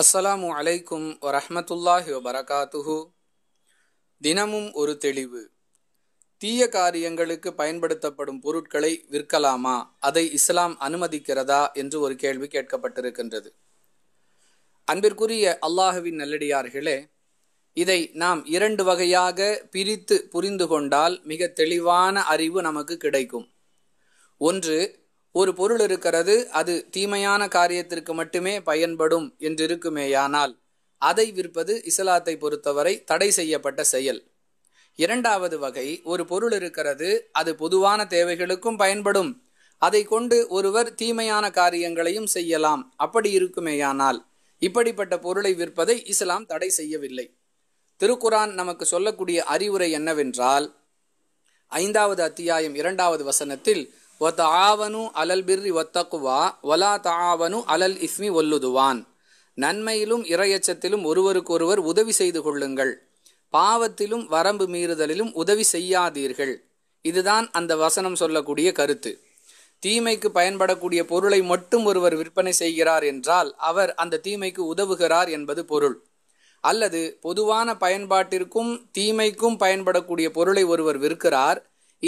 அஸ்ஸலாமு அலைக்கும் வரஹமத்துல்லாஹி வபரகாத்துஹு தினமும் ஒரு தெளிவு தீய காரியங்களுக்கு பயன்படுத்தப்படும் பொருட்களை விற்கலாமா அதை இஸ்லாம் அனுமதிக்கிறதா என்று ஒரு கேள்வி கேட்கப்பட்டிருக்கின்றது அன்பிற்குரிய அல்லாஹுவின் நல்லடியார்களே இதை நாம் இரண்டு வகையாக பிரித்து புரிந்து கொண்டால் மிக தெளிவான அறிவு நமக்கு கிடைக்கும் ஒன்று ஒரு பொருள் இருக்கிறது அது தீமையான காரியத்திற்கு மட்டுமே பயன்படும் என்று இருக்குமேயானால் அதை விற்பது இஸ்லாத்தை பொறுத்தவரை தடை செய்யப்பட்ட செயல் இரண்டாவது வகை ஒரு பொருள் இருக்கிறது அது பொதுவான தேவைகளுக்கும் பயன்படும் அதை கொண்டு ஒருவர் தீமையான காரியங்களையும் செய்யலாம் அப்படி இருக்குமேயானால் இப்படிப்பட்ட பொருளை விற்பதை இஸ்லாம் தடை செய்யவில்லை திருக்குரான் நமக்கு சொல்லக்கூடிய அறிவுரை என்னவென்றால் ஐந்தாவது அத்தியாயம் இரண்டாவது வசனத்தில் ஒத்த ஆவனு அலல் பிர்ரி ஒத்தக்குவா ஒலா தாவனு அலல் இஸ்மி ஒல்லுதுவான் நன்மையிலும் இரையச்சத்திலும் ஒருவருக்கொருவர் உதவி செய்து கொள்ளுங்கள் பாவத்திலும் வரம்பு மீறுதலிலும் உதவி செய்யாதீர்கள் இதுதான் அந்த வசனம் சொல்லக்கூடிய கருத்து தீமைக்கு பயன்படக்கூடிய பொருளை மட்டும் ஒருவர் விற்பனை செய்கிறார் என்றால் அவர் அந்த தீமைக்கு உதவுகிறார் என்பது பொருள் அல்லது பொதுவான பயன்பாட்டிற்கும் தீமைக்கும் பயன்படக்கூடிய பொருளை ஒருவர் விற்கிறார்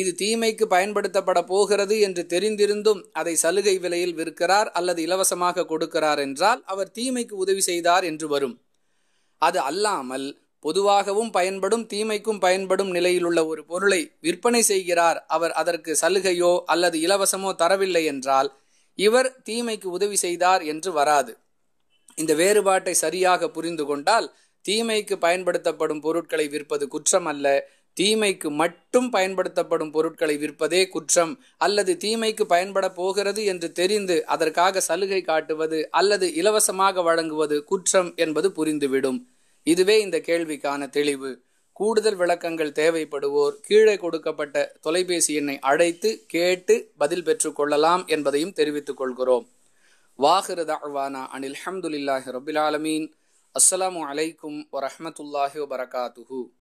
இது தீமைக்கு பயன்படுத்தப்பட போகிறது என்று தெரிந்திருந்தும் அதை சலுகை விலையில் விற்கிறார் அல்லது இலவசமாக கொடுக்கிறார் என்றால் அவர் தீமைக்கு உதவி செய்தார் என்று வரும் அது அல்லாமல் பொதுவாகவும் பயன்படும் தீமைக்கும் பயன்படும் நிலையிலுள்ள ஒரு பொருளை விற்பனை செய்கிறார் அவர் அதற்கு சலுகையோ அல்லது இலவசமோ தரவில்லை என்றால் இவர் தீமைக்கு உதவி செய்தார் என்று வராது இந்த வேறுபாட்டை சரியாக புரிந்து கொண்டால் தீமைக்கு பயன்படுத்தப்படும் பொருட்களை விற்பது குற்றம் அல்ல தீமைக்கு மட்டும் பயன்படுத்தப்படும் பொருட்களை விற்பதே குற்றம் அல்லது தீமைக்கு பயன்பட போகிறது என்று தெரிந்து அதற்காக சலுகை காட்டுவது அல்லது இலவசமாக வழங்குவது குற்றம் என்பது புரிந்துவிடும் இதுவே இந்த கேள்விக்கான தெளிவு கூடுதல் விளக்கங்கள் தேவைப்படுவோர் கீழே கொடுக்கப்பட்ட தொலைபேசி எண்ணை அழைத்து கேட்டு பதில் பெற்றுக்கொள்ளலாம் என்பதையும் தெரிவித்துக் கொள்கிறோம் வாஹிரு தாழ்வானா அனில் ஹம்துல்லாஹி ரபுல் ஆலமீன் அஸ்ஸலாமு அலைக்கும் வரமத்துல்லாஹி வபரகாத்துஹூ